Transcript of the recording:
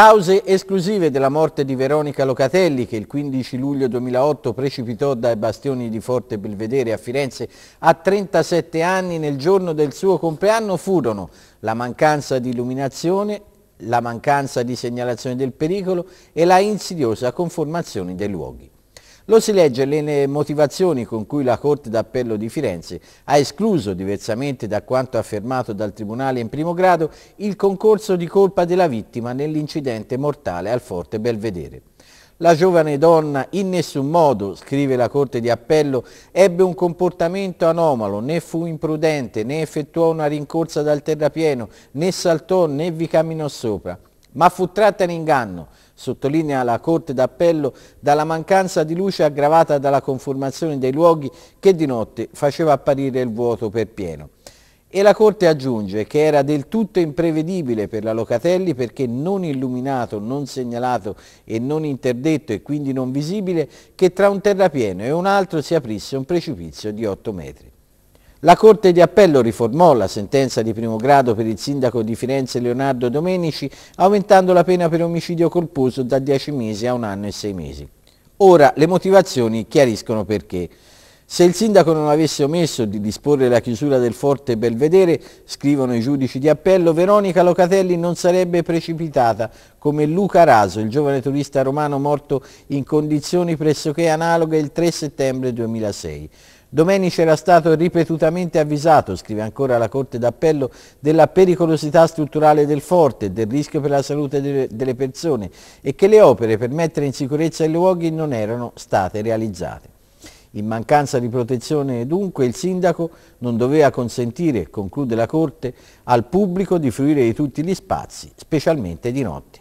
Cause esclusive della morte di Veronica Locatelli, che il 15 luglio 2008 precipitò dai bastioni di Forte Belvedere a Firenze a 37 anni nel giorno del suo compleanno, furono la mancanza di illuminazione, la mancanza di segnalazione del pericolo e la insidiosa conformazione dei luoghi. Lo si legge nelle motivazioni con cui la Corte d'Appello di Firenze ha escluso, diversamente da quanto affermato dal Tribunale in primo grado, il concorso di colpa della vittima nell'incidente mortale al Forte Belvedere. La giovane donna in nessun modo, scrive la Corte di Appello, ebbe un comportamento anomalo, né fu imprudente, né effettuò una rincorsa dal terrapieno, né saltò, né vi camminò sopra ma fu tratta in inganno, sottolinea la Corte d'Appello, dalla mancanza di luce aggravata dalla conformazione dei luoghi che di notte faceva apparire il vuoto per pieno. E la Corte aggiunge che era del tutto imprevedibile per la Locatelli perché non illuminato, non segnalato e non interdetto e quindi non visibile che tra un terrapieno e un altro si aprisse un precipizio di 8 metri. La Corte di Appello riformò la sentenza di primo grado per il sindaco di Firenze Leonardo Domenici aumentando la pena per omicidio colposo da 10 mesi a un anno e 6 mesi. Ora le motivazioni chiariscono perché. Se il sindaco non avesse omesso di disporre la chiusura del forte Belvedere, scrivono i giudici di appello, Veronica Locatelli non sarebbe precipitata come Luca Raso, il giovane turista romano morto in condizioni pressoché analoghe il 3 settembre 2006. Domenici era stato ripetutamente avvisato, scrive ancora la Corte d'Appello, della pericolosità strutturale del forte del rischio per la salute delle persone e che le opere per mettere in sicurezza i luoghi non erano state realizzate. In mancanza di protezione dunque il sindaco non doveva consentire, conclude la Corte, al pubblico di fruire di tutti gli spazi, specialmente di notte.